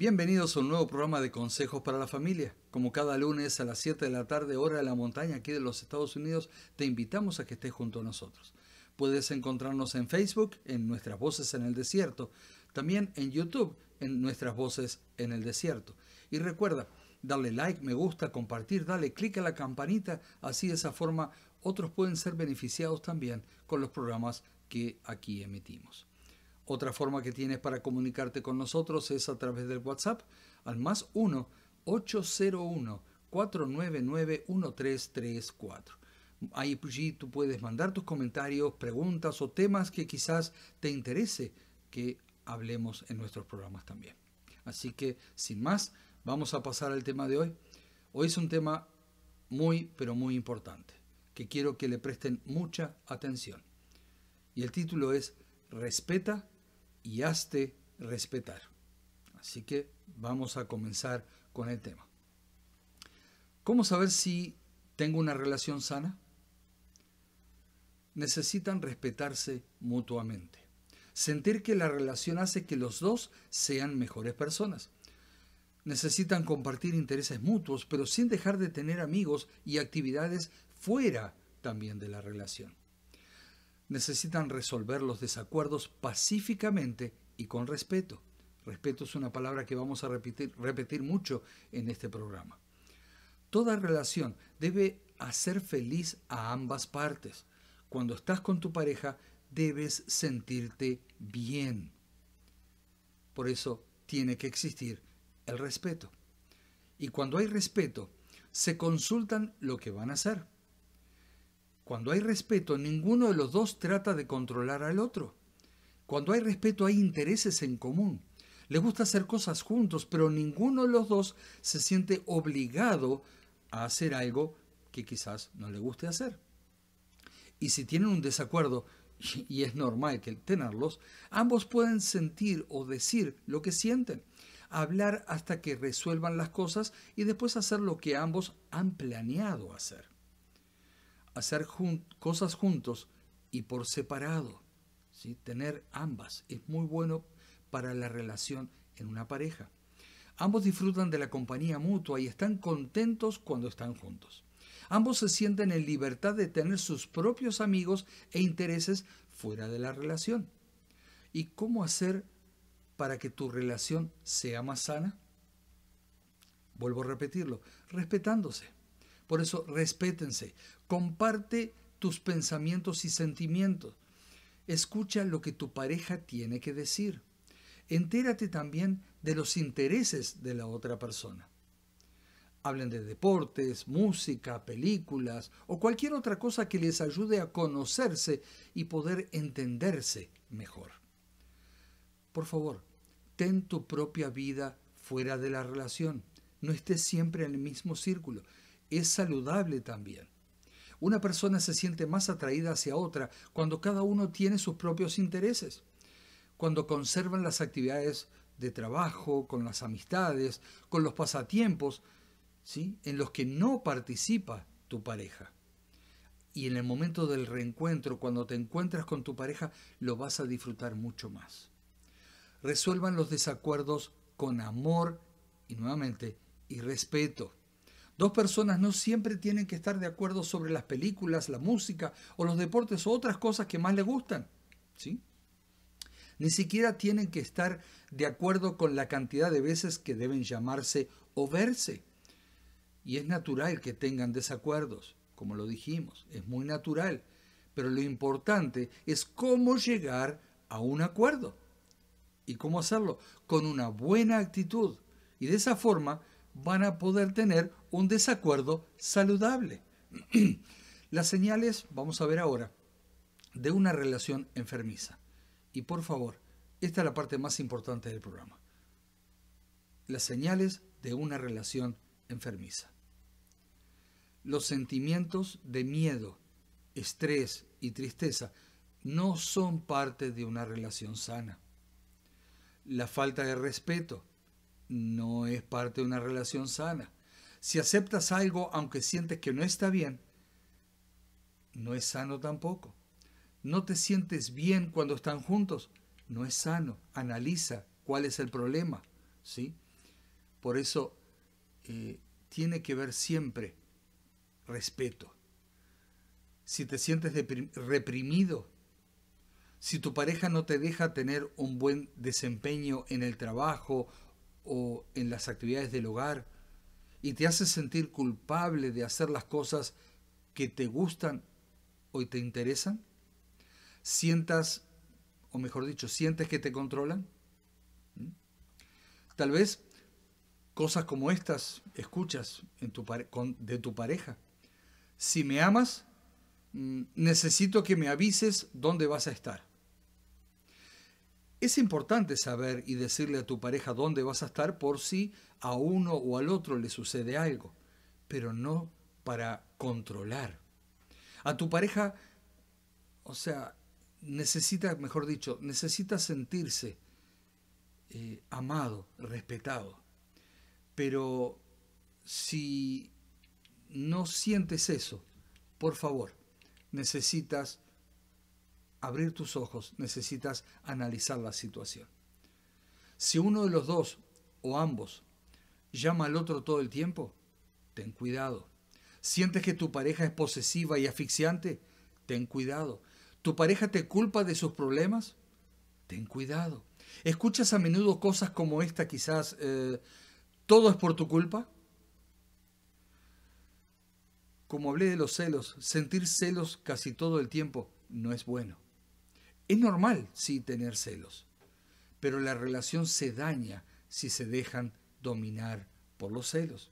Bienvenidos a un nuevo programa de consejos para la familia. Como cada lunes a las 7 de la tarde, hora de la montaña aquí de los Estados Unidos, te invitamos a que estés junto a nosotros. Puedes encontrarnos en Facebook, en Nuestras Voces en el Desierto, también en YouTube, en Nuestras Voces en el Desierto. Y recuerda, dale like, me gusta, compartir, dale clic a la campanita, así de esa forma otros pueden ser beneficiados también con los programas que aquí emitimos. Otra forma que tienes para comunicarte con nosotros es a través del WhatsApp al más 1 801 499 1334. Ahí tú puedes mandar tus comentarios, preguntas o temas que quizás te interese que hablemos en nuestros programas también. Así que, sin más, vamos a pasar al tema de hoy. Hoy es un tema muy, pero muy importante, que quiero que le presten mucha atención. Y el título es Respeta y hazte respetar. Así que vamos a comenzar con el tema. ¿Cómo saber si tengo una relación sana? Necesitan respetarse mutuamente. Sentir que la relación hace que los dos sean mejores personas. Necesitan compartir intereses mutuos, pero sin dejar de tener amigos y actividades fuera también de la relación necesitan resolver los desacuerdos pacíficamente y con respeto. Respeto es una palabra que vamos a repetir, repetir mucho en este programa. Toda relación debe hacer feliz a ambas partes. Cuando estás con tu pareja, debes sentirte bien. Por eso tiene que existir el respeto. Y cuando hay respeto, se consultan lo que van a hacer. Cuando hay respeto, ninguno de los dos trata de controlar al otro. Cuando hay respeto hay intereses en común. Le gusta hacer cosas juntos, pero ninguno de los dos se siente obligado a hacer algo que quizás no le guste hacer. Y si tienen un desacuerdo, y es normal que tenerlos, ambos pueden sentir o decir lo que sienten, hablar hasta que resuelvan las cosas y después hacer lo que ambos han planeado hacer hacer cosas juntos y por separado. ¿sí? Tener ambas es muy bueno para la relación en una pareja. Ambos disfrutan de la compañía mutua y están contentos cuando están juntos. Ambos se sienten en libertad de tener sus propios amigos e intereses fuera de la relación. ¿Y cómo hacer para que tu relación sea más sana? Vuelvo a repetirlo, respetándose. Por eso respétense, comparte tus pensamientos y sentimientos. Escucha lo que tu pareja tiene que decir. Entérate también de los intereses de la otra persona. Hablen de deportes, música, películas o cualquier otra cosa que les ayude a conocerse y poder entenderse mejor. Por favor, ten tu propia vida fuera de la relación. No estés siempre en el mismo círculo es saludable también. Una persona se siente más atraída hacia otra cuando cada uno tiene sus propios intereses, cuando conservan las actividades de trabajo, con las amistades, con los pasatiempos, ¿sí? en los que no participa tu pareja. Y en el momento del reencuentro, cuando te encuentras con tu pareja, lo vas a disfrutar mucho más. Resuelvan los desacuerdos con amor y nuevamente, y respeto. Dos personas no siempre tienen que estar de acuerdo sobre las películas, la música o los deportes o otras cosas que más les gustan. ¿sí? Ni siquiera tienen que estar de acuerdo con la cantidad de veces que deben llamarse o verse. Y es natural que tengan desacuerdos, como lo dijimos, es muy natural. Pero lo importante es cómo llegar a un acuerdo. ¿Y cómo hacerlo? Con una buena actitud. Y de esa forma van a poder tener un desacuerdo saludable. Las señales, vamos a ver ahora, de una relación enfermiza. Y por favor, esta es la parte más importante del programa. Las señales de una relación enfermiza. Los sentimientos de miedo, estrés y tristeza no son parte de una relación sana. La falta de respeto, no es parte de una relación sana. Si aceptas algo aunque sientes que no está bien, no es sano tampoco. No te sientes bien cuando están juntos, no es sano. Analiza cuál es el problema, ¿sí? Por eso eh, tiene que ver siempre respeto. Si te sientes reprimido, si tu pareja no te deja tener un buen desempeño en el trabajo o en las actividades del hogar y te hace sentir culpable de hacer las cosas que te gustan o te interesan? ¿Sientas, o mejor dicho, sientes que te controlan? Tal vez cosas como estas escuchas en tu de tu pareja. Si me amas, mm, necesito que me avises dónde vas a estar. Es importante saber y decirle a tu pareja dónde vas a estar por si a uno o al otro le sucede algo, pero no para controlar. A tu pareja, o sea, necesita, mejor dicho, necesita sentirse eh, amado, respetado. Pero si no sientes eso, por favor, necesitas abrir tus ojos, necesitas analizar la situación. Si uno de los dos o ambos llama al otro todo el tiempo, ten cuidado. Sientes que tu pareja es posesiva y asfixiante, ten cuidado. ¿Tu pareja te culpa de sus problemas? Ten cuidado. ¿Escuchas a menudo cosas como esta quizás? Eh, ¿Todo es por tu culpa? Como hablé de los celos, sentir celos casi todo el tiempo no es bueno. Es normal, sí, tener celos, pero la relación se daña si se dejan dominar por los celos.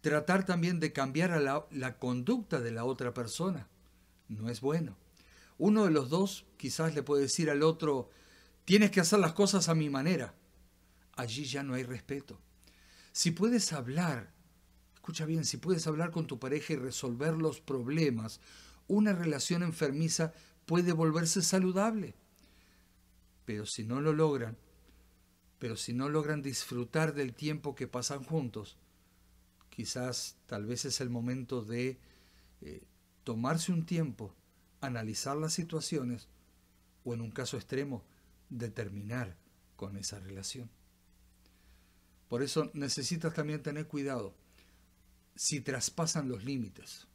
Tratar también de cambiar a la, la conducta de la otra persona no es bueno. Uno de los dos quizás le puede decir al otro, tienes que hacer las cosas a mi manera. Allí ya no hay respeto. Si puedes hablar, escucha bien, si puedes hablar con tu pareja y resolver los problemas, una relación enfermiza puede volverse saludable. Pero si no lo logran, pero si no logran disfrutar del tiempo que pasan juntos, quizás tal vez es el momento de eh, tomarse un tiempo, analizar las situaciones o en un caso extremo, determinar terminar con esa relación. Por eso necesitas también tener cuidado si traspasan los límites.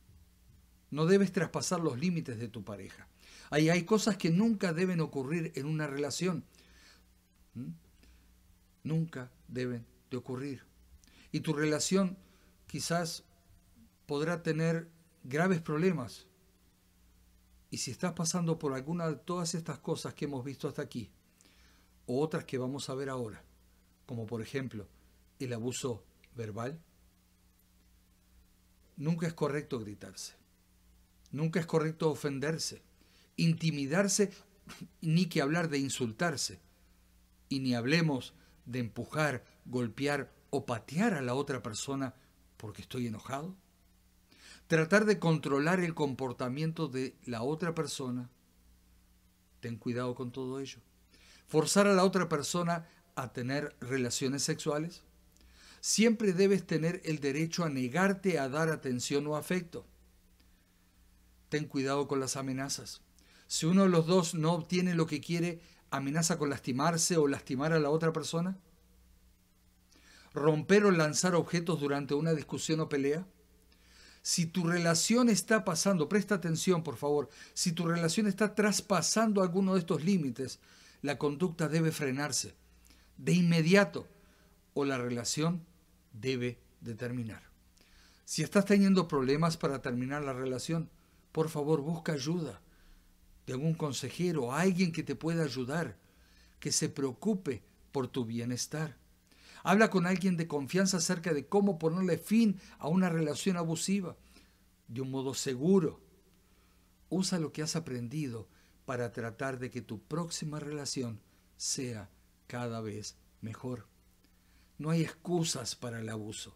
No debes traspasar los límites de tu pareja. Ahí hay cosas que nunca deben ocurrir en una relación. ¿Mm? Nunca deben de ocurrir. Y tu relación quizás podrá tener graves problemas. Y si estás pasando por alguna de todas estas cosas que hemos visto hasta aquí, o otras que vamos a ver ahora, como por ejemplo el abuso verbal, nunca es correcto gritarse, nunca es correcto ofenderse, intimidarse, ni que hablar de insultarse. Y ni hablemos de empujar, golpear o patear a la otra persona porque estoy enojado. Tratar de controlar el comportamiento de la otra persona. Ten cuidado con todo ello. Forzar a la otra persona a tener relaciones sexuales. Siempre debes tener el derecho a negarte a dar atención o afecto. Ten cuidado con las amenazas. Si uno de los dos no obtiene lo que quiere, amenaza con lastimarse o lastimar a la otra persona. Romper o lanzar objetos durante una discusión o pelea. Si tu relación está pasando, presta atención por favor, si tu relación está traspasando alguno de estos límites, la conducta debe frenarse de inmediato o la relación debe de terminar. Si estás teniendo problemas para terminar la relación, por favor busca ayuda de algún consejero, alguien que te pueda ayudar, que se preocupe por tu bienestar. Habla con alguien de confianza acerca de cómo ponerle fin a una relación abusiva de un modo seguro. Usa lo que has aprendido para tratar de que tu próxima relación sea cada vez mejor. No hay excusas para el abuso.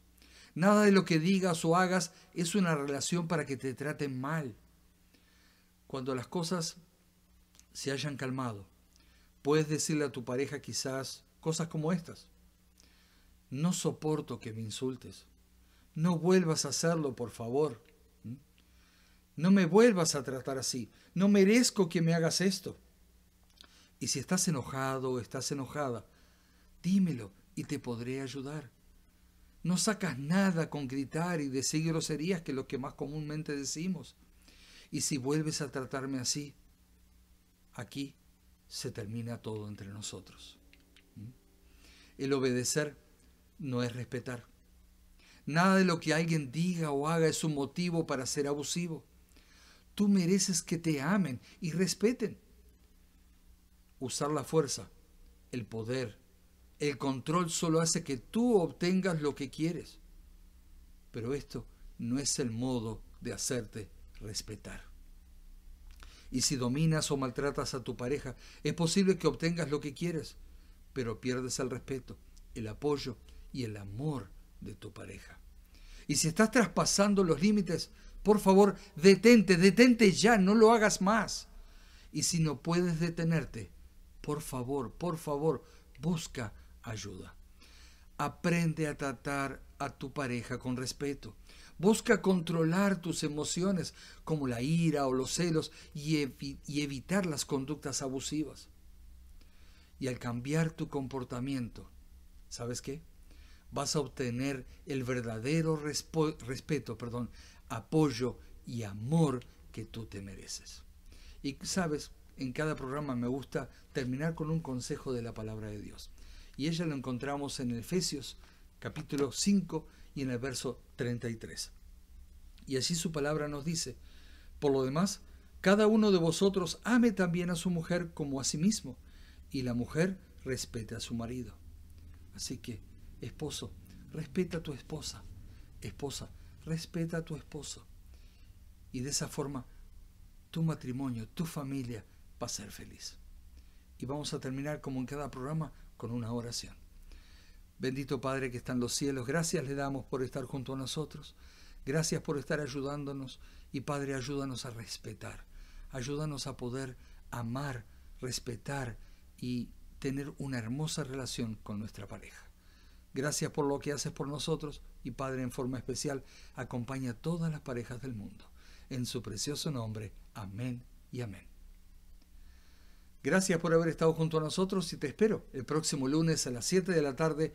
Nada de lo que digas o hagas es una relación para que te traten mal cuando las cosas se hayan calmado, puedes decirle a tu pareja quizás cosas como estas. No soporto que me insultes. No vuelvas a hacerlo, por favor. ¿Mm? No me vuelvas a tratar así. No merezco que me hagas esto. Y si estás enojado o estás enojada, dímelo y te podré ayudar. No sacas nada con gritar y decir groserías que lo que más comúnmente decimos. Y si vuelves a tratarme así, aquí se termina todo entre nosotros. ¿Mm? El obedecer no es respetar. Nada de lo que alguien diga o haga es un motivo para ser abusivo. Tú mereces que te amen y respeten. Usar la fuerza, el poder, el control solo hace que tú obtengas lo que quieres. Pero esto no es el modo de hacerte respetar. Y si dominas o maltratas a tu pareja, es posible que obtengas lo que quieres, pero pierdes el respeto, el apoyo y el amor de tu pareja. Y si estás traspasando los límites, por favor, detente, detente ya, no lo hagas más. Y si no puedes detenerte, por favor, por favor, busca ayuda. Aprende a tratar a tu pareja con respeto Busca controlar tus emociones como la ira o los celos y, evitar las conductas abusivas. Y al cambiar tu comportamiento, ¿sabes qué? Vas a obtener el verdadero respeto, perdón, apoyo y amor que tú te mereces. Y sabes, en cada programa me gusta terminar con un consejo de la palabra de Dios. Y ella lo encontramos en Efesios capítulo 5 y en el verso 33. Y así su palabra nos dice, por lo demás, cada uno de vosotros ame también a su mujer como a sí mismo, y la mujer respete a su marido. Así que, esposo, respeta a tu esposa, esposa, respeta a tu esposo. Y de esa forma, tu matrimonio, tu familia va a ser feliz. Y vamos a terminar como en cada programa con una oración. Bendito Padre que está en los cielos, gracias le damos por estar junto a nosotros, gracias por estar ayudándonos y Padre ayúdanos a respetar, ayúdanos a poder amar, respetar y tener una hermosa relación con nuestra pareja. Gracias por lo que haces por nosotros y Padre en forma especial acompaña a todas las parejas del mundo. En su precioso nombre, amén y amén. Gracias por haber estado junto a nosotros y te espero el próximo lunes a las 7 de la tarde,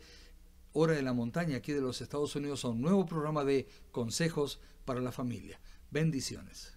hora de la montaña aquí de los Estados Unidos, a un nuevo programa de consejos para la familia. Bendiciones.